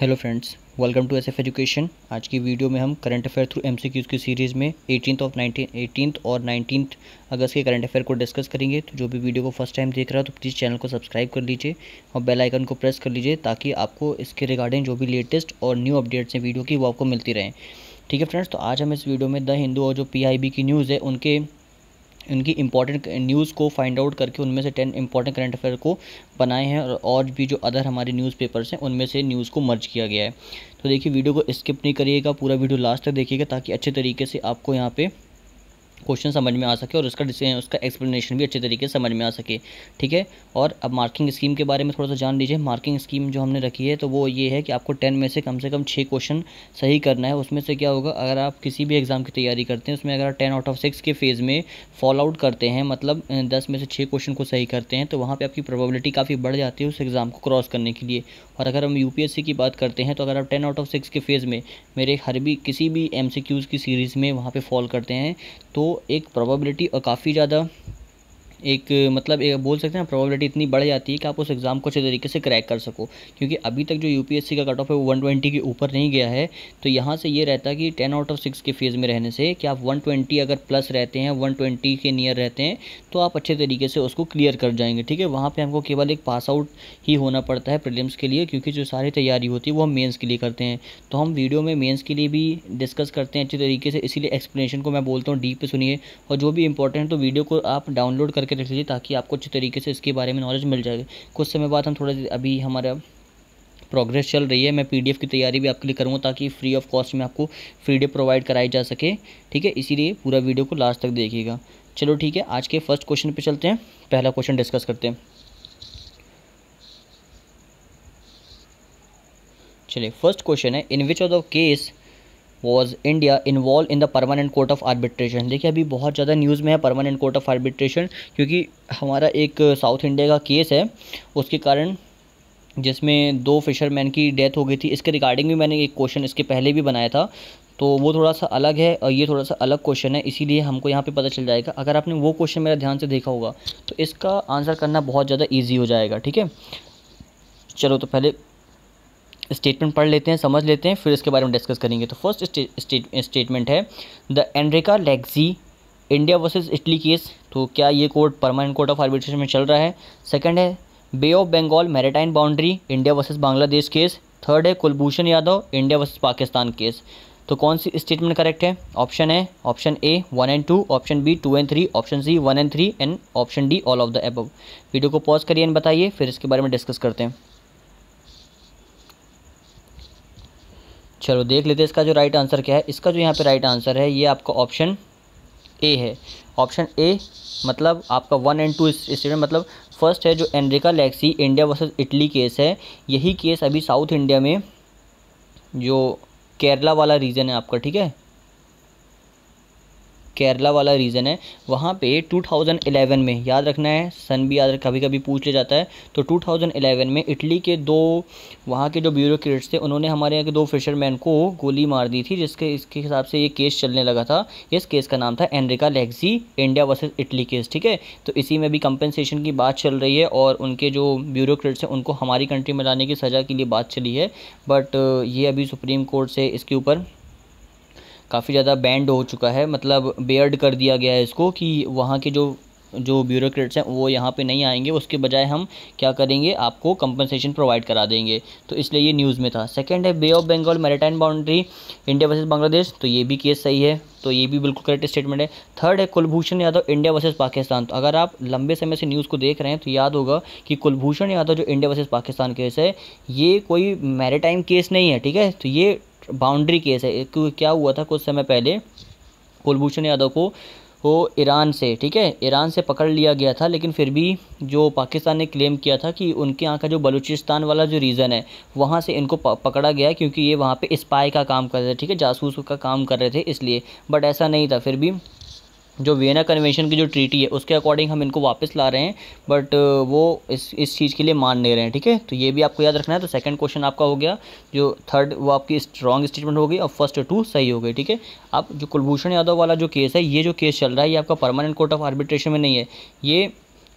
hello friends welcome to S F education आज की वीडियो में हम current affair through M C Qs की सीरीज़ में एटीनथ ऑफ नाइनटीन एटीनथ और नाइनटीन अगस्त के करंट अफेयर को डिस्कस करेंगे तो जो भी वीडियो को फर्स्ट टाइम देख रहा है तो प्लीज़ चैनल को सब्सक्राइब कर लीजिए और बेल आइकन को प्रेस कर लीजिए ताकि आपको इसके रिगार्डिंग जो भी लेटेस्ट और न्यू अपडेट्स हैं वीडियो की वो आपको मिलती रहें ठीक है फ्रेंड्स तो आज हम इस वीडियो में द हिंदू और जो पी की न्यूज़ है उनके उनकी इंपॉर्टेंट न्यूज़ को फाइंड आउट करके उनमें से टेन इंपॉर्टेंट करंट अफेयर को बनाए हैं और और भी जो अदर हमारे न्यूज़ पेपर्स हैं उनमें से न्यूज़ को मर्ज किया गया है तो देखिए वीडियो को स्किप नहीं करिएगा पूरा वीडियो लास्ट तक देखिएगा ताकि अच्छे तरीके से आपको यहाँ पर क्वेश्चन समझ में आ सके और उसका उसका एक्सप्लेनेशन भी अच्छे तरीके से समझ में आ सके ठीक है और अब मार्किंग स्कीम के बारे में थोड़ा सा जान लीजिए मार्किंग स्कीम जो हमने रखी है तो वो ये है कि आपको टेन में से कम से कम छः क्वेश्चन सही करना है उसमें से क्या होगा अगर आप किसी भी एग्ज़ाम की तैयारी करते हैं उसमें अगर आप टेन आउट ऑफ सिक्स के फेज़ में फॉल आउट करते हैं मतलब दस में से छः क्वेश्चन को सही करते हैं तो वहाँ पर आपकी प्रॉबिलिटी काफ़ी बढ़ जाती है उस एग्ज़ाम को क्रॉस करने के लिए और अगर हम यू की बात करते हैं तो अगर आप टेन आउट ऑफ सिक्स के फेज़ में मेरे हर भी किसी भी एम की सीरीज़ में वहाँ पर फॉल करते हैं तो एक प्रोबेबिलिटी काफ़ी ज़्यादा एक मतलब एक बोल सकते हैं प्रोबेबिलिटी इतनी बढ़ जाती है कि आप उस एग्ज़ाम को अच्छे तरीके से क्रैक कर सको क्योंकि अभी तक जो यूपीएससी का कट ऑफ है वो वन ट्वेंटी के ऊपर नहीं गया है तो यहाँ से ये रहता है कि टेन आउट ऑफ सिक्स के फेज़ में रहने से कि आप वन ट्वेंटी अगर प्लस रहते हैं वन ट्वेंटी के नियर रहते हैं तो आप अच्छे तरीके से उसको क्लियर कर जाएंगे ठीक है वहाँ पर हमको केवल एक पास आउट ही होना पड़ता है प्रिलिम्स के लिए क्योंकि जो सारी तैयारी होती है वो हम मेन्स के लिए करते हैं तो हम वीडियो में मेन्स के लिए भी डिस्कस करते हैं अच्छे तरीके से इसीलिए एक्सप्लेनेशन को मैं बोलता हूँ डीप पे सुनिए और जो भी इंपॉर्टेंट तो वीडियो को आप डाउनलोड करके करके देख लीजिए ताकि आपको अच्छे तरीके से इसके बारे में नॉलेज मिल जाए कुछ समय बाद हम थोड़ा अभी हमारा प्रोग्रेस चल रही है मैं पीडीएफ की तैयारी भी आपके लिए करूँगा ताकि फ्री ऑफ कॉस्ट में आपको पीडीएफ प्रोवाइड कराई जा सके ठीक है इसीलिए पूरा वीडियो को लास्ट तक देखिएगा चलो ठीक है आज के फर्स्ट क्वेश्चन पे चलते हैं पहला क्वेश्चन डिस्कस करते हैं चलिए फर्स्ट क्वेश्चन है in which of the case was India involve in the permanent court of arbitration देखिए अभी बहुत ज़्यादा न्यूज़ में है परमानेंट कोर्ट ऑफ आर्बिट्रेशन क्योंकि हमारा एक साउथ इंडिया का केस है उसके कारण जिसमें दो फिशरमैन की डेथ हो गई थी इसके रिगार्डिंग भी मैंने एक क्वेश्चन इसके पहले भी बनाया था तो वो थोड़ा सा अलग है और ये थोड़ा सा अलग क्वेश्चन है इसीलिए हमको यहाँ पे पता चल जाएगा अगर आपने वो क्वेश्चन मेरा ध्यान से देखा होगा तो इसका आंसर करना बहुत ज़्यादा ईजी हो जाएगा ठीक है चलो तो पहले स्टेटमेंट पढ़ लेते हैं समझ लेते हैं फिर इसके बारे में डिस्कस करेंगे तो फर्स्ट स्टेटमेंट है the Enrica Lexie India versus Italy case तो क्या ये court permanent court of arbitration में चल रहा है सेकंड है bay of Bengal maritime boundary India versus Bangladesh case third है Kulbhushan Yadav India versus Pakistan case तो कौन सी स्टेटमेंट करेक्ट है ऑप्शन है option A one and two option B two and three option C one and three and option D all of the above video को pause करिए and बताइए फिर इसके बारे में डिस्कस करते हैं चलो देख लेते हैं इसका जो राइट आंसर क्या है इसका जो यहाँ पे राइट आंसर है ये आपका ऑप्शन ए है ऑप्शन ए मतलब आपका वन एंड टू स्टेटमेंट मतलब फर्स्ट है जो Enrica Lexie India versus Italy case है यही केस अभी साउथ इंडिया में जो केरला वाला रीजन है आपका ठीक है केरला वाला रीजन है वहाँ पे 2011 में याद रखना है सन भी याद कभी कभी पूछ ले जाता है तो 2011 में इटली के दो वहाँ के जो ब्यूरोक्रेट्स थे उन्होंने हमारे यहाँ के दो फिशरमैन को गोली मार दी थी जिसके इसके हिसाब से ये केस चलने लगा था इस केस का नाम था Enrica Lexie India versus Italy case ठीक है तो इसी में भी कंपनसेशन की बात चल रही है और उनके जो ब्यूरोक्रेट्स हैं उनको हमारी कंट्री में लाने की सज़ा के लिए बात चली है बट ये अभी सुप्रीम कोर्ट से इसके ऊपर काफ़ी ज़्यादा बैंड हो चुका है मतलब बेयर्ड कर दिया गया है इसको कि वहाँ के जो जो ब्यूरोक्रेट्स हैं वो यहाँ पे नहीं आएंगे उसके बजाय हम क्या करेंगे आपको कंपनसेशन प्रोवाइड करा देंगे तो इसलिए ये न्यूज़ में था सेकंड है bay of Bengal maritime boundary India versus Bangladesh तो ये भी केस सही है तो ये भी बिल्कुल करेक्ट स्टेटमेंट है थर्ड है कुलभूषण यादव इंडिया वर्सेज़ पाकिस्तान तो अगर आप लंबे समय से न्यूज़ को देख रहे हैं तो याद होगा कि कुलभूषण यादव जो इंडिया वर्सेज़ पाकिस्तान केस है ये कोई मेरेटाइम केस नहीं है ठीक है तो ये बाउंड्री केस है क्योंकि क्या हुआ था कुछ समय पहले कुलभूषण यादव को वो ईरान से ठीक है ईरान से पकड़ लिया गया था लेकिन फिर भी जो पाकिस्तान ने क्लेम किया था कि उनके यहाँ का जो बलूचिस्तान वाला जो रीज़न है वहाँ से इनको पकड़ा गया क्योंकि ये वहाँ पे स्पाई का काम कर रहे थे ठीक है जासूस का काम कर रहे थे इसलिए बट ऐसा नहीं था फिर भी जो वियना कन्वेंशन की जो ट्रीटी है उसके अकॉर्डिंग हम इनको वापस ला रहे हैं बट uh, वो इस इस चीज़ के लिए मान नहीं रहे हैं ठीक है तो ये भी आपको याद रखना है तो सेकंड क्वेश्चन आपका हो गया जो थर्ड वो आपकी स्ट्रॉन्ग स्टेटमेंट हो गई और फर्स्ट टू सही हो गई ठीक है अब जो कुलभूषण यादव वाला जो केस है ये जो केस चल रहा है ये आपका परमानेंट कोर्ट ऑफ आर्बिट्रेशन में नहीं है ये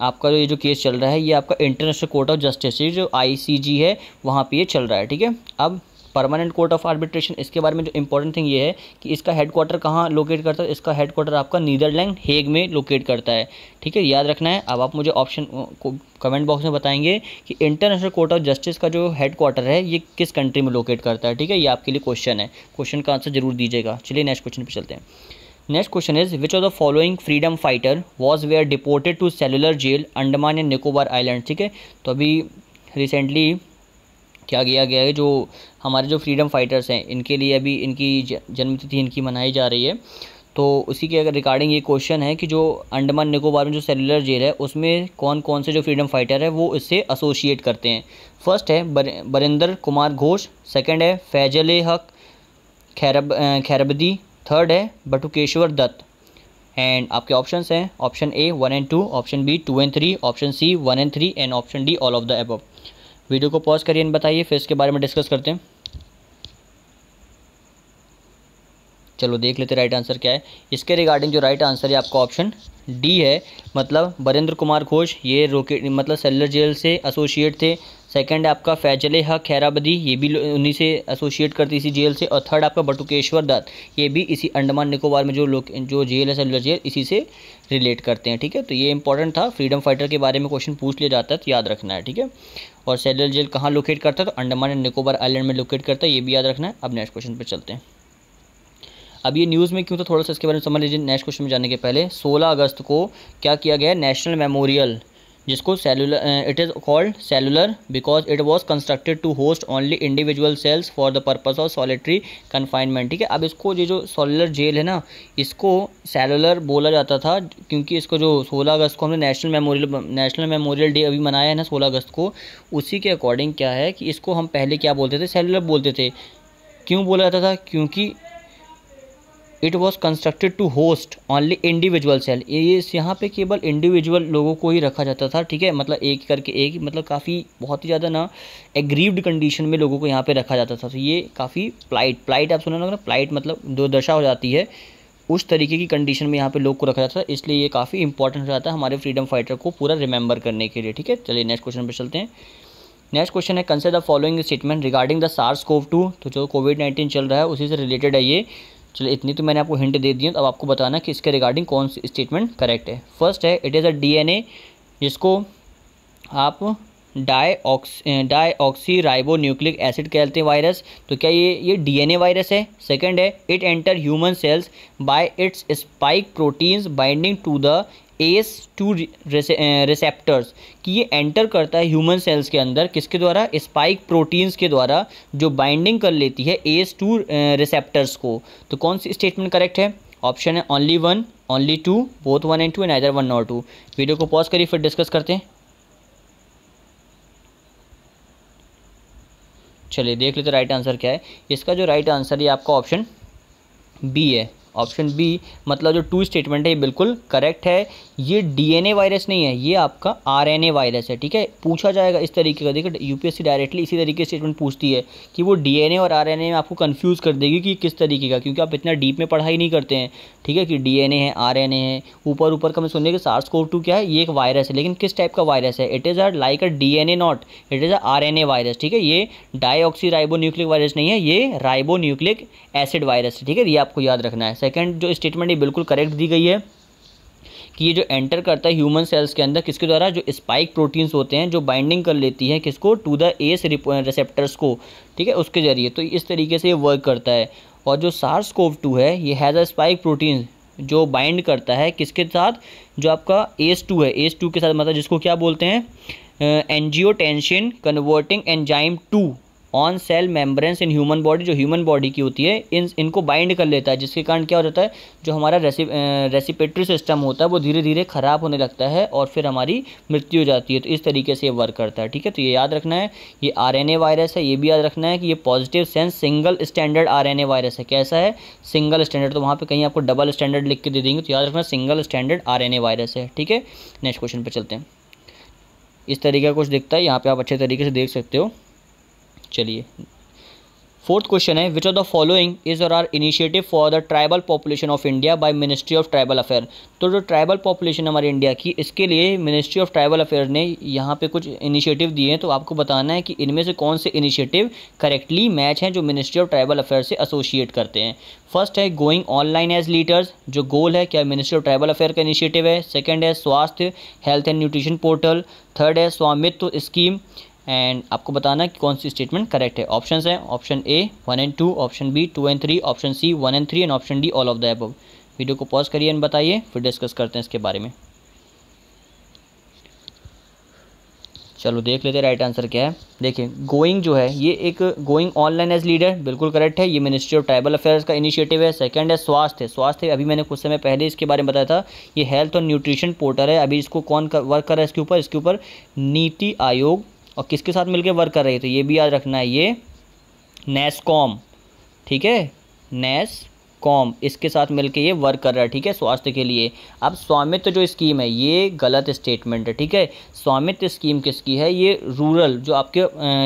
आपका जो ये जो केस चल रहा है ये आपका इंटरनेशनल कोर्ट ऑफ जस्टिस जो आई है वहाँ पर ये चल रहा है ठीक है अब परमानेंट कोर्ट ऑफ आर्बिट्रेशन इसके बारे में जो इंपॉर्टेंट थिंग ये है कि इसका हेडक्वार्टर कहाँ लोकेट करता है इसका हेडक्वार्टर आपका नीदरलैंड हेग में लोकेट करता है ठीक है याद रखना है अब आप मुझे ऑप्शन कमेंट बॉक्स में बताएंगे कि इंटरनेशनल कोर्ट ऑफ जस्टिस का जो हेडक्वार्टर है ये किस कंट्री में लोकेट करता है ठीक है ये आपके लिए क्वेश्चन है क्वेश्चन का आंसर जरूर दीजिएगा चलिए नेक्स्ट क्वेश्चन पर चलते हैं next question is which of the following freedom fighter was were deported to cellular jail Andaman and Nicobar island ठीक है तो अभी रिसेंटली क्या किया गया है जो हमारे जो फ्रीडम फाइटर्स हैं इनके लिए अभी इनकी जन्मतिथि इनकी मनाई जा रही है तो उसी के अगर रिगार्डिंग ये क्वेश्चन है कि जो अंडमान निकोबार में जो सेलुलर जेल है उसमें कौन कौन से जो फ्रीडम फाइटर है वो इससे एसोसिएट करते हैं फर्स्ट है बरिंदर कुमार घोष सेकंड है फैजल हक खैरब खैरबदी थर्ड है बटुकेश्वर दत्त एंड आपके ऑप्शंस हैं option A one and two option B two and three option C one and three and option D all of the above video को पॉज करिए बताइए फिर इसके बारे में डिस्कस करते हैं चलो देख लेते राइट आंसर क्या है इसके रिगार्डिंग जो राइट आंसर है आपका ऑप्शन डी है मतलब बरेंद्र कुमार घोष ये रोके मतलब सेलर जेल से एसोसिएट थे सेकंड आपका फैजल हक खैराबदी ये भी उन्हीं से एसोशिएट करती इसी जेल से और थर्ड आपका बटुकेश्वर दत्त ये भी इसी अंडमान निकोबार में जो लोग जो जेल है सेलुलर जेल इसी से रिलेट करते हैं ठीक है तो ये इंपॉर्टेंट था फ्रीडम फाइटर के बारे में क्वेश्चन पूछ लिया जाता है तो याद रखना है ठीक है और सेलुलर जेल कहाँ लोकेट करता है तो अंडमान एंड निकोबार आइलैंड में लोकेट करता है ये भी याद रखना है अब नेक्स्ट क्वेश्चन पर चलते हैं अब ये न्यूज़ में क्यों तो थोड़ा सा इसके बारे में समझ लीजिए नेक्स्ट क्वेश्चन में जाने के पहले 16 अगस्त को क्या किया गया नेशनल मेमोरियल जिसको cellular it is called cellular because it was constructed to host only individual cells for the purpose of solitary confinement ठीक है अब इसको ये जो सॉलुलर जेल है ना इसको सेलुलर बोला जाता था क्योंकि इसको जो 16 अगस्त को हमने national memorial national memorial day अभी मनाया है ना 16 अगस्त को उसी के अकॉर्डिंग क्या है कि इसको हम पहले क्या बोलते थे सेलुलर बोलते थे क्यों बोला जाता था क्योंकि it was constructed to host only individual cell ये यहाँ पे केवल इंडिविजुअल लोगों को ही रखा जाता था ठीक है मतलब एक करके एक मतलब काफ़ी बहुत ही ज़्यादा ना एग्रीव्ड कंडीशन में लोगों को यहाँ पे रखा जाता था तो ये काफ़ी प्लाइट प्लाइट आप सुना ना प्लाइट मतलब दुर्दशा हो जाती है उस तरीके की कंडीशन में यहाँ पे लोग को रखा जाता था इसलिए ये काफ़ी इंपॉर्टेंट हो जाता है हमारे फ्रीडम फाइटर को पूरा रिमेंबर करने के लिए ठीक है चलिए नेक्स्ट क्वेश्चन पर चलते हैं नेक्स्ट क्वेश्चन है consider the following statement regarding the SARS CoV two तो जो कोविड नाइन्टीन चल रहा है उसी से रिलेटेड है ये चलो इतनी तो मैंने आपको हिंट दे दी है तो अब आपको बताना कि इसके रिगार्डिंग कौन सी स्टेटमेंट करेक्ट है फर्स्ट है इट इज़ अ डीएनए जिसको आप डाई डाईऑक्सी राइबो न्यूक्लिक एसिड कहते हैं वायरस तो क्या ये ये डीएनए वायरस है सेकंड है it enter human cells by its spike proteins binding to the ACE two receptors कि ये एंटर करता है ह्यूमन सेल्स के अंदर किसके द्वारा स्पाइक प्रोटीन्स के द्वारा जो बाइंडिंग कर लेती है एस टू रिसेप्टर्स को तो कौन सी स्टेटमेंट करेक्ट है ऑप्शन है only one only two both one and two and either one not two video को पॉज करिए फिर डिस्कस करते हैं चलिए देख लेते तो राइट आंसर क्या है इसका जो राइट आंसर ये आपका ऑप्शन बी है ऑप्शन बी मतलब जो टू स्टेटमेंट है ये बिल्कुल करेक्ट है ये डीएनए वायरस नहीं है ये आपका आरएनए वायरस है ठीक है पूछा जाएगा इस तरीके का देखिए यूपीएससी डायरेक्टली इसी तरीके स्टेटमेंट पूछती है कि वो डीएनए और आरएनए में आपको कन्फ्यूज़ कर देगी कि किस तरीके का क्योंकि आप इतना डीप में पढ़ाई नहीं करते हैं ठीक है कि डी है आर है ऊपर ऊपर का मैं सुन लिया कि सार्स कोव टू क्या है ये एक वायरस है लेकिन किस टाइप का वायरस है it is R like a D not it is a R virus ठीक है ये डाई राइबो वायरस नहीं है ये राइबो एसिड वायरस है ठीक है ये आपको याद रखना है सेकेंड जो स्टेटमेंट ये बिल्कुल करेक्ट दी गई है कि ये जो एंटर करता है ह्यूमन सेल्स के अंदर किसके द्वारा जो स्पाइक प्रोटीन्स होते हैं जो बाइंडिंग कर लेती है किसको टू द एस रिसेप्टर्स को ठीक है उसके जरिए तो इस तरीके से ये वर्क करता है और जो सार्स कोव टू है ये हैज़ अ स्पाइक प्रोटीन जो बाइंड करता है किसके साथ जो आपका एस टू है एस टू के साथ मतलब जिसको क्या बोलते हैं angiotensin converting enzyme two on cell membranes in human body जो ह्यूमन बॉडी की होती है इन इनको बाइंड कर लेता है जिसके कारण क्या हो जाता है जो हमारा रेसि रेसिपेटरी सिस्टम होता है वो धीरे धीरे ख़राब होने लगता है और फिर हमारी मृत्यु हो जाती है तो इस तरीके से ये वर्क करता है ठीक है तो ये याद रखना है ये आर वायरस है ये भी याद रखना है कि ये positive sense single standard R virus है कैसा है सिंगल स्टैंडर्ड तो वहाँ पर कहीं आपको डबल स्टैंडर्ड लिख के दे देंगे तो याद रखना सिंगल स्टैंडर्ड आर वायरस है ठीक है नेक्स्ट क्वेश्चन पर चलते हैं इस तरीके का कुछ दिखता है यहाँ पे आप अच्छे तरीके से देख सकते हो चलिए फोर्थ क्वेश्चन है which of the following is और are initiative for the tribal population of India by ministry of tribal affair तो जो ट्राइबल पॉपुलेशन हमारे इंडिया की इसके लिए मिनिस्ट्री ऑफ ट्राइबल अफेयर ने यहाँ पे कुछ इनिशिएटिव दिए हैं तो आपको बताना है कि इनमें से कौन से इनिशिएटिव करेक्टली मैच हैं जो मिनिस्ट्री ऑफ ट्राइबल अफेयर से एसोशिएट करते हैं फर्स्ट है गोइंग ऑनलाइन एज लीडर्स जो गोल है क्या मिनिस्ट्री ऑफ ट्राइबल अफेयर का इनिशिएटिव है सेकेंड है Swasthya health and nutrition portal third है स्वामित्व स्कीम एंड आपको बताना कि कौन सी स्टेटमेंट करेक्ट है ऑप्शन हैं option A one and two option B two and three option C one and three and option D all of the above video को pause करिए एंड बताइए फिर डिस्कस करते हैं इसके बारे में चलो देख लेते हैं राइट आंसर क्या है देखिए गोइंग जो है ये एक गोइंग ऑनलाइन एज लीडर बिल्कुल करेक्ट है ये मिनिस्ट्री ऑफ ट्राइबल अफेयर्स का इनिशिएटिव है सेकंड है स्वास्थ्य स्वास्थ्य अभी मैंने कुछ समय पहले इसके बारे में बताया था ये हेल्थ और न्यूट्रिशन पोर्टल है अभी इसको कौन कर, वर्क कर रहा है इसके ऊपर इसके ऊपर नीति आयोग और किसके साथ मिलकर वर्क कर रही है तो ये भी याद रखना है ये कॉम ठीक है नेस कॉम इसके साथ मिलके ये वर्क कर रहा है ठीक है स्वास्थ्य के लिए अब स्वामित्व जो स्कीम है ये गलत स्टेटमेंट है ठीक है स्वामित्व स्कीम किसकी है ये रूरल जो आपके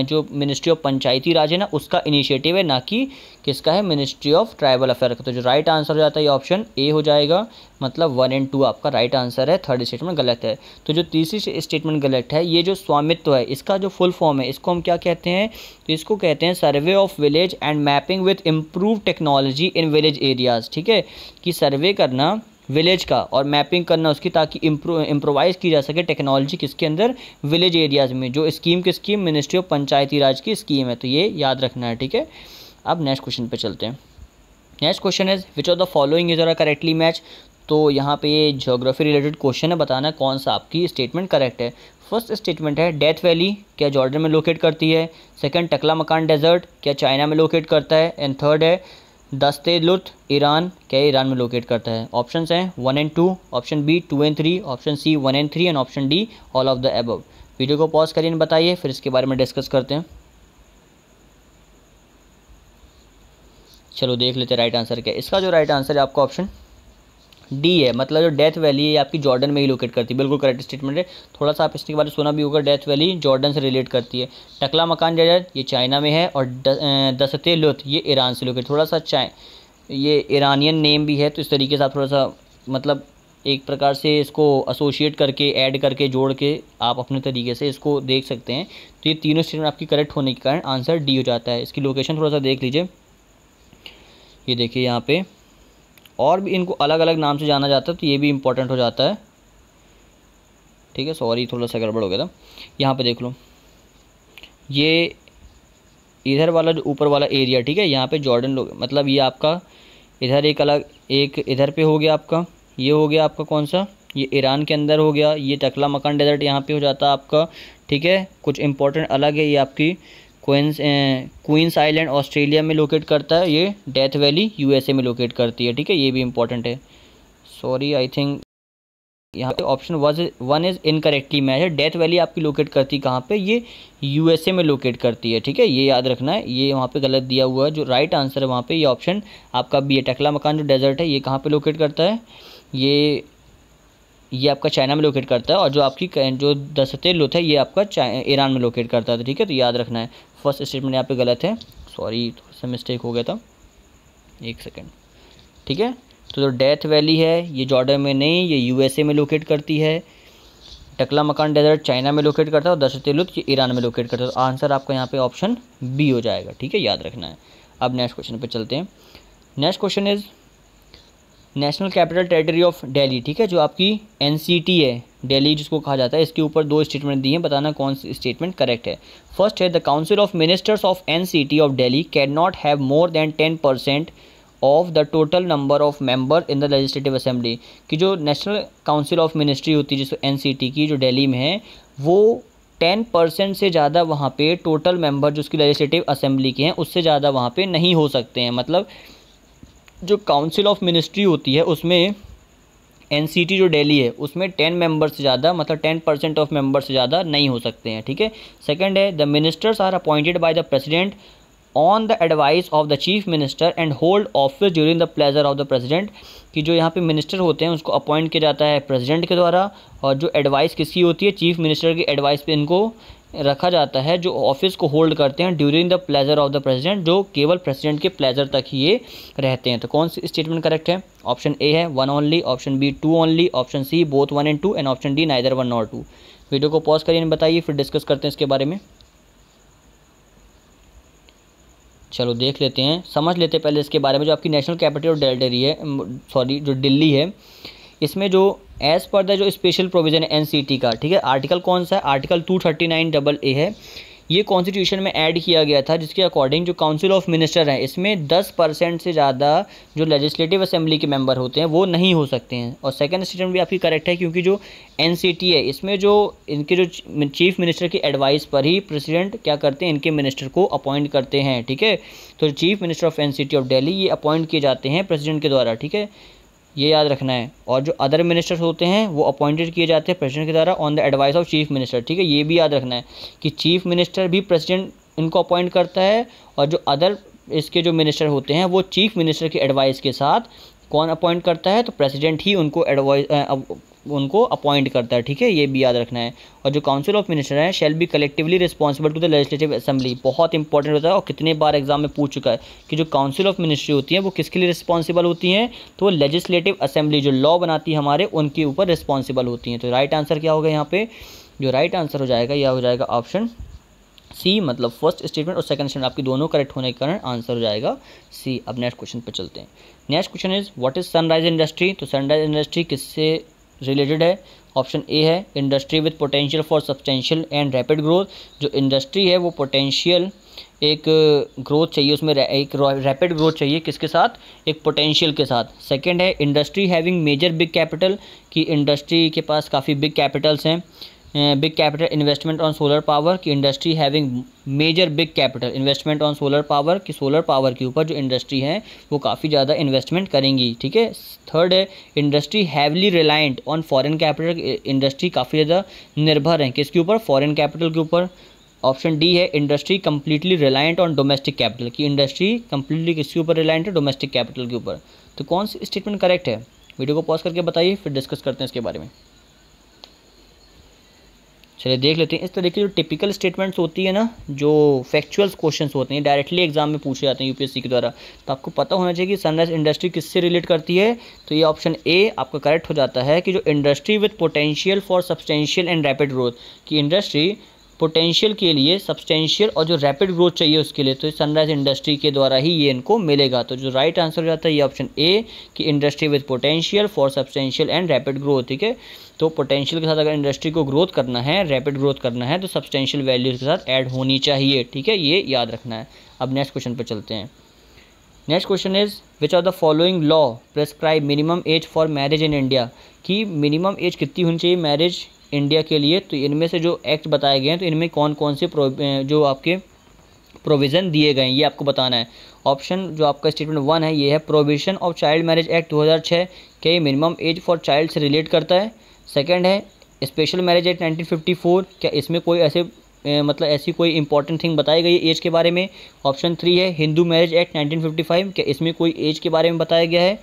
जो मिनिस्ट्री ऑफ पंचायती राज है ना उसका इनिशिएटिव है ना कि किसका है मिनिस्ट्री ऑफ ट्राइबल अफेयर का तो जो राइट आंसर हो जाता है ये ऑप्शन ए हो जाएगा मतलब वन एंड टू आपका राइट आंसर है थर्ड स्टेटमेंट गलत है तो जो तीसरी स्टेटमेंट गलत है ये जो स्वामित्व है इसका जो फुल फॉर्म है इसको हम क्या कहते हैं तो इसको कहते हैं survey of village and mapping with improve technology in village areas ठीक है कि सर्वे करना विलेज का और मैपिंग करना उसकी ताकि इम्प्रो इम्प्रोवाइज़ की जा सके टेक्नोलॉजी किसके अंदर विलेज एरियाज़ में जो स्कीम की scheme ministry of Panchayati Raj की स्कीम है तो ये याद रखना है ठीक है अब नेक्स्ट क्वेश्चन पे चलते हैं next question is which of the following is are correctly match तो यहाँ पे ये जोग्राफी रिलेटेड क्वेश्चन है बताना कौन सा आपकी स्टेटमेंट करेक्ट है फर्स्ट स्टेटमेंट है डेथ वैली क्या जॉर्डन में लोकेट करती है सेकेंड टकला मकान डेजर्ट क्या चाइना में लोकेट करता है एंड थर्ड है दस्ते लुत्फ ईरान क्या ईरान में लोकेट करता है ऑप्शन हैं one and two option B two and three option C one and three and option D all of the above video को पॉज करिए बताइए फिर इसके बारे में डिस्कस करते हैं चलो देख लेते हैं राइट आंसर क्या इसका जो राइट आंसर है आपका ऑप्शन डी है मतलब जो डेथ वैली है आपकी जॉर्डन में ही लोकेट करती है बिल्कुल करेक्ट स्टेटमेंट है थोड़ा सा आप इसके बारे में सुना भी होगा डेथ वैली जॉर्डन से रिलेट करती है टकला मकान जजर ये चाइना में है और दसते लुत ये ईरान से लोकेट थोड़ा सा चाय ये ईरानियन नेम भी है तो इस तरीके से आप थोड़ा सा मतलब एक प्रकार से इसको एसोशिएट करके ऐड करके जोड़ के आप अपने तरीके से इसको देख सकते हैं तो ये तीनों स्टेटमेंट आपकी करेक्ट होने के कारण आंसर डी हो जाता है इसकी लोकेशन थोड़ा सा देख लीजिए ये देखिए यहाँ पे और भी इनको अलग अलग नाम से जाना जाता है तो ये भी इम्पोर्टेंट हो जाता है ठीक है सॉरी थोड़ा सा गड़बड़ हो गया था यहाँ पे देख लो ये इधर वाला जो ऊपर वाला एरिया ठीक है यहाँ पे जॉर्डन लोग मतलब ये आपका इधर एक अलग एक इधर पे हो गया आपका ये हो गया आपका कौन सा ये ईरान के अंदर हो गया ये टकला मकान डेजर्ट यहाँ पे हो जाता है आपका ठीक है कुछ इंपॉर्टेंट अलग है ये आपकी क्वेंस क्वींस आइलैंड ऑस्ट्रेलिया में लोकेट करता है ये डेथ वैली यूएसए में लोकेट करती है ठीक है ये भी इम्पोर्टेंट है सॉरी आई थिंक यहाँ पे option was one is incorrectly match है डेथ वैली आपकी लोकेट करती कहाँ पर ये यूएसए में लोकेट करती है ठीक है ये याद रखना है ये वहाँ पे गलत दिया हुआ है जो राइट right आंसर है वहाँ पे ये ऑप्शन आपका बी टकला मकान जो डेजर्ट है ये कहाँ पे लोकेट करता है ये ये आपका चाइना में लोकेट करता है और जो आपकी जो दस्तेल लुत है ये आपका ईरान में लोकेट करता है ठीक है तो याद रखना है फर्स्ट स्टेटमेंट यहाँ पे गलत है सॉरी थोड़ा सा मिस्टेक हो गया था एक सेकेंड ठीक है तो जो डेथ वैली है ये जॉर्डन में नहीं ये यूएसए में लोकेट करती है टकला मकान डेजर्ट चाइना में लोकेट करता है और दशरथ लुत्फ ये ईरान में लोकेट करता है तो आंसर आपका यहाँ पे ऑप्शन बी हो जाएगा ठीक है याद रखना है अब नेक्स्ट क्वेश्चन पे चलते हैं next question is national capital territory of Delhi ठीक है जो आपकी एन है डेली जिसको कहा जाता है इसके ऊपर दो स्टेटमेंट दिए हैं बताना कौन सी स्टेटमेंट करेक्ट है फर्स्ट है the council of ministers of N T of Delhi can not have more than ten percent of the total number of member in the legislative assembly कि जो नेशनल काउंसिल ऑफ मिनिस्ट्री होती है जिस N की जो daily में है वो टेन परसेंट से ज़्यादा वहाँ पे टोटल मेंबर जो उसकी लेजिस्लेटिव असेंबली के हैं उससे ज़्यादा वहाँ पे नहीं हो सकते हैं मतलब जो काउंसिल ऑफ मिनिस्ट्री होती है उसमें एन जो डेली है उसमें टेन मेंबर से ज़्यादा मतलब टेन परसेंट ऑफ मेंबर से ज़्यादा नहीं हो सकते हैं ठीक है सेकेंड है the ministers are appointed by the president on the advice of the chief minister and hold office during the pleasure of the president कि जो यहाँ पे मिनिस्टर होते हैं उसको अपॉइंट किया जाता है प्रेसिडेंट के द्वारा और जो एडवाइस किसकी होती है चीफ मिनिस्टर की एडवाइस पे इनको रखा जाता है जो ऑफिस को होल्ड करते हैं during the pleasure of the president जो केवल प्रेसिडेंट के प्लेजर तक ही ये रहते हैं तो कौन सी स्टेटमेंट करेक्ट है ऑप्शन ए है one only option B two only option C both one and two and option D neither one not two video को पॉज करिए बताइए फिर डिस्कस करते हैं इसके बारे में चलो देख लेते हैं समझ लेते हैं पहले इसके बारे में जो आपकी नेशनल कैपिटल डेल्टेरी है सॉरी जो दिल्ली है इसमें जो एज़ पर द जो स्पेशल प्रोविज़न है एनसीटी का ठीक है आर्टिकल कौन सा है article two thirty nine double A है ये कॉन्स्टिट्यूशन में ऐड किया गया था जिसके अकॉर्डिंग जो काउंसिल ऑफ मिनिस्टर हैं इसमें दस परसेंट से ज़्यादा जो लेजिस्लेटिव असेंबली के मेंबर होते हैं वो नहीं हो सकते हैं और सेकंड स्टेटमेंट भी आपकी करेक्ट है क्योंकि जो एन है इसमें जो इनके जो चीफ मिनिस्टर की एडवाइस पर ही प्रेसिडेंट क्या करते हैं इनके मिनिस्टर को अपॉइंट करते हैं ठीक है तो chief minister of N of Delhi ये अपॉइंट किए जाते हैं प्रेसिडेंट के द्वारा ठीक है ये याद रखना है और जो अदर मिनिस्टर्स होते हैं वो अपॉइंटेड किए जाते हैं प्रेसिडेंट के द्वारा on the advice of chief minister ठीक है ये भी याद रखना है कि चीफ मिनिस्टर भी प्रेसिडेंट इनको अपॉइंट करता है और जो अदर इसके जो मिनिस्टर होते हैं वो चीफ मिनिस्टर के एडवाइस के साथ कौन अपॉइंट करता है तो प्रेसिडेंट ही उनको एडवाइस उनको अपॉइंट करता है ठीक है ये भी याद रखना है और जो काउंसिल ऑफ मिनिस्टर है shall be collectively responsible to the legislative assembly बहुत इंपॉर्टेंट होता है और कितने बार एग्जाम में पूछ चुका है कि जो काउंसिल ऑफ मिनिस्ट्री होती है वो किसके लिए रिस्पॉन्सिबल होती हैं तो वो लेजिस्लेटिव असेंबली जो लॉ बनाती है हमारे उनके ऊपर रिस्पॉन्सिबल होती हैं तो राइट आंसर क्या होगा यहाँ पे जो राइट आंसर हो जाएगा यह हो जाएगा ऑप्शन सी मतलब फर्स्ट स्टेटमेंट और सेकंड स्टेटमेंट आपकी दोनों करेक्ट होने के कारण आंसर हो जाएगा सी अब नेक्स्ट क्वेश्चन पर चलते हैं next question is what is sunrise industry तो सनराइज इंडस्ट्री किससे रिलेटेड है ऑप्शन ए है industry with potential for substantial and rapid growth जो इंडस्ट्री है वो पोटेंशियल एक ग्रोथ uh, चाहिए उसमें एक रैपिड ग्रोथ चाहिए किसके साथ एक पोटेंशियल के साथ सेकंड है industry having major big capital कि इंडस्ट्री के पास काफ़ी बिग कैपिटल्स हैं big capital investment on solar power की industry having major big capital investment on solar power की सोलर पावर के ऊपर जो इंडस्ट्री है वो काफ़ी ज़्यादा इन्वेस्टमेंट करेंगी ठीक है थर्ड है industry heavily reliant on foreign capital industry काफ़ी ज़्यादा निर्भर है किसके ऊपर फॉरेन कैपिटल के ऊपर ऑप्शन डी है industry completely reliant on domestic capital की इंडस्ट्री कम्प्लीटली किसके ऊपर रिलायंट है डोमेस्टिक कैपिटल के ऊपर तो कौन सी स्टेटमेंट करेक्ट है वीडियो को पॉज करके बताइए फिर डिस्कस करते हैं इसके बारे में चलिए देख लेते हैं इस तरह की जो टिपिकल स्टेटमेंट्स होती है ना जो फैक्चुअल क्वेश्चंस होते हैं डायरेक्टली एग्जाम में पूछे जाते हैं यूपीएससी के द्वारा तो आपको पता होना चाहिए कि सनराइज इंडस्ट्री किससे रिलेट करती है तो ये ऑप्शन ए आपका करेक्ट हो जाता है कि जो industry with potential for substantial and rapid growth कि इंडस्ट्री पोटेंशियल के लिए सब्सटेंशियल और जो रैपिड ग्रोथ चाहिए उसके लिए तो सनराइज इंडस्ट्री के द्वारा ही ये इनको मिलेगा तो जो राइट आंसर हो जाता है ये ऑप्शन ए कि industry with potential for substantial and rapid growth ठीक है तो पोटेंशियल के साथ अगर इंडस्ट्री को ग्रोथ करना है रैपिड ग्रोथ करना है तो सब्सटेंशियल वैल्यूज के साथ ऐड होनी चाहिए ठीक है ये याद रखना है अब नेक्स्ट क्वेश्चन पर चलते हैं next question is which are the following law prescribe minimum age for marriage in India कि मिनिमम एज कितनी होनी चाहिए मैरिज इंडिया के लिए तो इनमें से जो एक्ट बताए गए हैं तो इनमें कौन कौन से जो आपके प्रोविज़न दिए गए हैं ये आपको बताना है ऑप्शन जो आपका स्टेटमेंट वन है ये है provision of child marriage act 2006 के मिनिमम एज फॉर चाइल्ड से रिलेट करता है सेकंड है स्पेशल मैरिज एक्ट 1954 क्या इसमें कोई ऐसे मतलब ऐसी कोई इंपॉर्टेंट थिंग बताई गई एज के बारे में ऑप्शन थ्री है हिंदू मैरिज एक्ट नाइनटीन क्या इसमें कोई एज के बारे में बताया गया है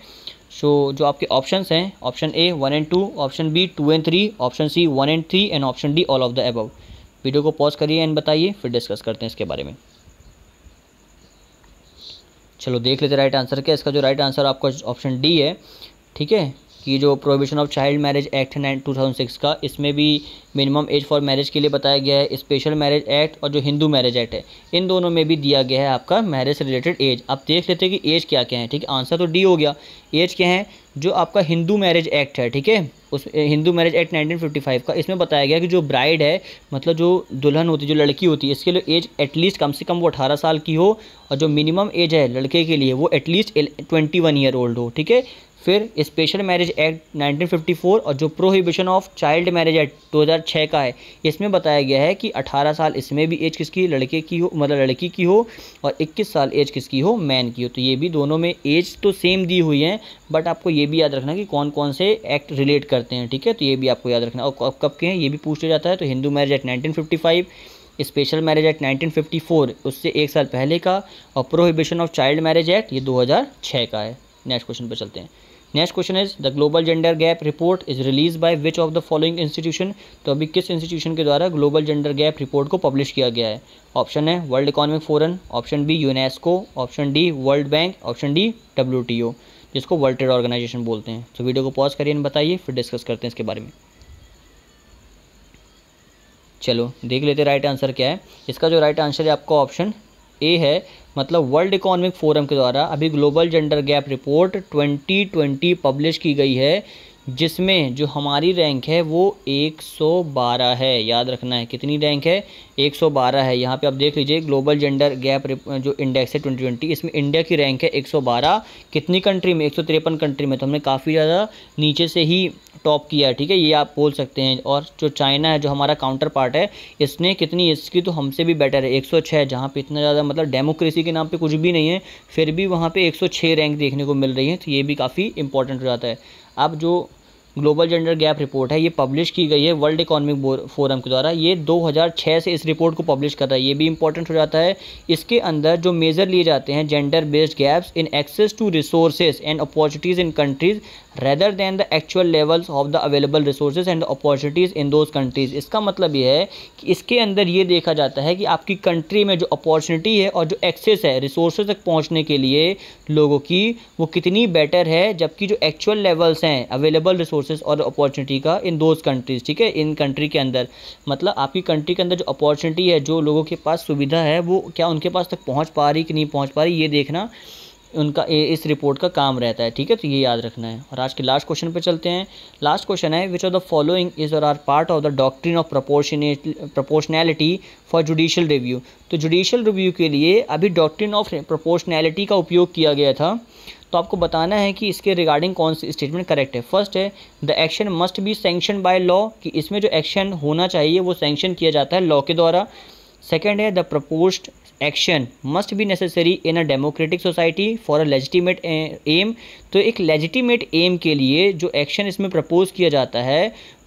सो जो आपके ऑप्शंस हैं option A one and two option B two and three option C one and three and option D all of the above video को पॉज करिए एंड बताइए फिर डिस्कस करते हैं इसके बारे में चलो देख लेते राइट आंसर क्या इसका जो राइट आंसर आपका ऑप्शन डी है ठीक है कि जो provision of child marriage act है नाइन टू थाउजेंड सिक्स का इसमें भी मिनिमम एज फॉर मैरिज के लिए बताया गया है स्पेशल मैरिज एक्ट और जो हिंदू मैरिज एक्ट है इन दोनों में भी दिया गया है आपका मैरिज रिलेटेड एज आप देख लेते हैं कि एज क्या क्या है ठीक है आंसर तो डी हो गया एज क्या है जो आपका हिंदू मैरिज एक्ट है ठीक है उस हिंदू मैरिज एक्ट 1955 का इसमें बताया गया कि जो ब्राइड है मतलब जो दुल्हन होती है जो लड़की होती है इसके लिए एज एटलीस्ट कम से कम वो 18 साल की हो और जो मिनिमम एज है लड़के के लिए वो एटलीस्ट 21 ईयर ओल्ड हो ठीक है फिर स्पेशल मैरिज एक्ट 1954 और जो prohibition of child marriage act 2006 का है इसमें बताया गया है कि 18 साल इसमें भी एज किसकी लड़के की हो मतलब लड़की की हो और 21 साल एज किसकी हो मैन की हो तो ये भी दोनों में एज तो सेम दी हुई है बट आपको ये भी याद रखना कि कौन कौन से एक्ट रिलेट करते हैं ठीक है तो ये भी आपको याद रखना और कब कब के हैं ये भी पूछा जाता है तो Hindu marriage act nineteen special marriage act 1954 उससे एक साल पहले का और prohibition of child marriage act ये 2006 का है नेक्स्ट क्वेश्चन पर चलते हैं next question is the global gender gap report is release by which of the following institution तो अभी किस इंस्टीट्यूशन के द्वारा ग्लोबल जेंडर गैप रिपोर्ट को पब्लिश किया गया है ऑप्शन है world economic forum option B UNESCO option D world bank option D W जिसको वर्ल्ड ट्रेड ऑर्गेनाइजेशन बोलते हैं तो वीडियो को पॉज करिए बताइए फिर डिस्कस करते हैं इसके बारे में चलो देख लेते राइट आंसर क्या है इसका जो राइट आंसर है आपका ऑप्शन ए है मतलब वर्ल्ड इकोनॉमिक फोरम के द्वारा अभी global gender gap report 2020 publish की गई है जिसमें जो हमारी रैंक है वो 112 है याद रखना है कितनी रैंक है 112 है यहाँ पे आप देख लीजिए ग्लोबल जेंडर गैप जो इंडेक्स है 2020 इसमें इंडिया की रैंक है 112 कितनी कंट्री में एक कंट्री में तो हमने काफ़ी ज़्यादा नीचे से ही टॉप किया है ठीक है ये आप बोल सकते हैं और जो चाइना है जो हमारा काउंटर पार्ट है इसने कितनी इसकी तो हमसे भी बेटर है 106 छः जहाँ पर इतना ज़्यादा मतलब डेमोक्रेसी के नाम पे कुछ भी नहीं है फिर भी वहाँ पे 106 रैंक देखने को मिल रही है तो ये भी काफ़ी इंपॉर्टेंट हो जाता है अब जो ग्लोबल जेंडर गैप रिपोर्ट है ये पब्लिश की गई है वर्ल्ड इकोनॉमिक फोरम के द्वारा ये 2006 से इस रिपोर्ट को पब्लिश कर रहा है ये भी इंपॉर्टेंट हो जाता है इसके अंदर जो मेजर लिए जाते हैं gender based gaps in access to resources and opportunities in countries rather than the actual levels of the available resources and opportunities in those countries इसका मतलब ये है कि इसके अंदर ये देखा जाता है कि आपकी कंट्री में जो अपॉर्चुनिटी है और जो एक्सेस है रिसोर्स तक पहुँचने के लिए लोगों की वो कितनी बेटर है जबकि जो एक्चुअल लेवल्स हैं अवेलेबल रिसोर्स और अपॉर्चुनिटी का इन दोज कंट्रीज़ ठीक है इन कंट्री के अंदर मतलब आपकी कंट्री के अंदर जो अपॉर्चुनिटी है जो लोगों के पास सुविधा है वो क्या उनके पास तक पहुँच पा रही कि नहीं पहुँच पा रही ये देखना उनका इस रिपोर्ट का काम रहता है ठीक है तो ये याद रखना है और आज के लास्ट क्वेश्चन पे चलते हैं लास्ट क्वेश्चन है which of the following is और are part of the doctrine of proportionate proportionality for judicial review तो जुडिशियल रिव्यू के लिए अभी डॉक्ट्रिन ऑफ प्रपोर्शनैलिटी का उपयोग किया गया था तो आपको बताना है कि इसके रिगार्डिंग कौन सी स्टेटमेंट करेक्ट है फर्स्ट है the action must be sanction by law कि इसमें जो एक्शन होना चाहिए वो सेंक्शन किया जाता है लॉ के द्वारा सेकेंड है the proposed action must be necessary in a democratic society for a legitimate aim तो एक लेजिटिमेट एम के लिए जो एक्शन इसमें प्रपोज किया जाता है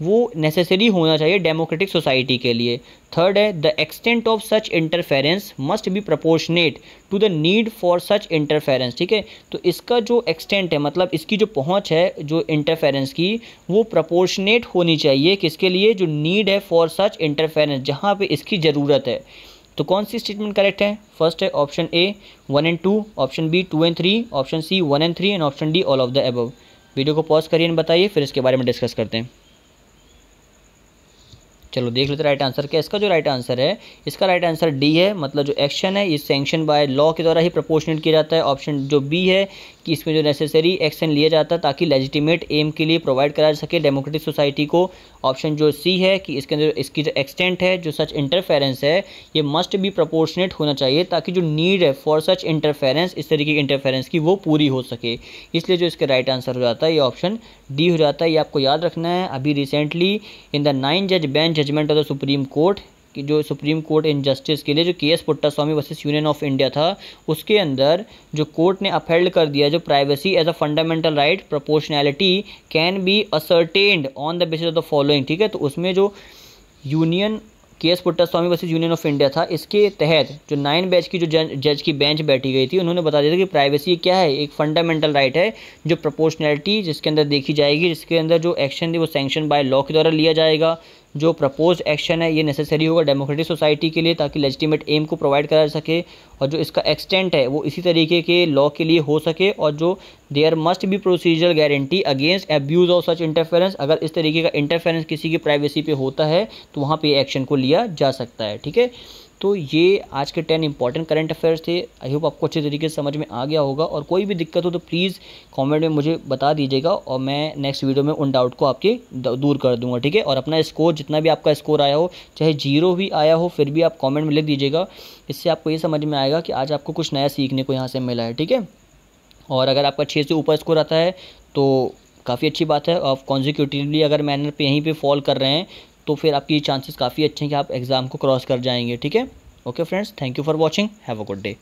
वो नेसेसरी होना चाहिए डेमोक्रेटिक सोसाइटी के लिए थर्ड है the extent of such interference must be proportionate to the need for such interference ठीक है तो इसका जो एक्सटेंट है मतलब इसकी जो पहुंच है जो इंटरफेरेंस की वो प्रपोर्शनेट होनी चाहिए किसके लिए जो नीड है फॉर सच इंटरफेरेंस जहाँ पे इसकी ज़रूरत है तो कौन सी स्टेटमेंट करेक्ट है फर्स्ट है option A one and two option B two and three option C one and three and option D all of the above video को पॉज करिए बताइए फिर इसके बारे में डिस्कस करते हैं चलो देख लेते राइट आंसर क्या इसका जो राइट आंसर है इसका राइट आंसर डी है मतलब जो एक्शन है इस सेंक्शन बाय लॉ के द्वारा ही प्रपोर्शनेट किया जाता है ऑप्शन जो बी है कि इसमें जो नेसेसरी एक्शन लिया जाता है ताकि लेजिटिमेट एम के लिए प्रोवाइड करा जा सके डेमोक्रेटिक सोसाइटी को ऑप्शन जो सी है कि इसके अंदर इसकी जो एक्सटेंट है जो सच इंटरफेरेंस है ये मस्ट भी प्रपोर्शनेट होना चाहिए ताकि जो नीड है फॉर सच इंटरफेरेंस इस तरीके की इंटरफेरेंस की वो पूरी हो सके इसलिए जो इसका राइट आंसर हो जाता है ये ऑप्शन डी हो जाता है ये आपको याद रखना है अभी रिसेंटली इन द नाइन जज bench judgement of the supreme court कि जो सुप्रीम कोर्ट इनजस्टिस के लिए जो K S Puttaswamy versus union of India था उसके अंदर जो कोर्ट ने अपहेल्ड कर दिया जो privacy as a fundamental right proportionality can be ascertained on the basis of the following ठीक है तो उसमें जो union K S Puttaswamy versus union of India था इसके तहत जो नाइन बैच की जो जज की बेंच बैठी गई थी उन्होंने बता दिया था कि प्राइवेसी क्या है एक फंडामेंटल राइट है जो प्रोपोर्शनैलिटी जिसके अंदर देखी जाएगी जिसके अंदर जो एक्शन थी वो सेंक्शन बाय लॉ के द्वारा लिया जाएगा जो प्रपोज एक्शन है ये नेसेसरी होगा डेमोक्रेटिक सोसाइटी के लिए ताकि लेजिटिमेट एम को प्रोवाइड करा सके और जो इसका एक्सटेंट है वो इसी तरीके के लॉ के लिए हो सके और जो there must be procedure guarantee against abuse of such interference अगर इस तरीके का इंटरफेरेंस किसी की प्राइवेसी पे होता है तो वहाँ पे एक्शन को लिया जा सकता है ठीक है तो ये आज के टेन इंपॉर्टेंट करंट अफेयर्स थे आई होप आपको अच्छे तरीके से समझ में आ गया होगा और कोई भी दिक्कत हो तो प्लीज़ कमेंट में मुझे बता दीजिएगा और मैं नेक्स्ट वीडियो में उन डाउट को आपके दूर कर दूंगा ठीक है और अपना स्कोर जितना भी आपका स्कोर आया हो चाहे जीरो भी आया हो फिर भी आप कॉमेंट में लिख दीजिएगा इससे आपको ये समझ में आएगा कि आज आपको कुछ नया सीखने को यहाँ से मिला है ठीक है और अगर आपका छः से ऊपर स्कोर आता है तो काफ़ी अच्छी बात है और कॉन्जिक्यूटिवली अगर मैनर पे यहीं पे फॉल कर रहे हैं तो फिर आपकी चांसेस काफ़ी अच्छे हैं कि आप एग्ज़ाम को क्रॉस कर जाएंगे ठीक है okay friends thank you for watching have a good day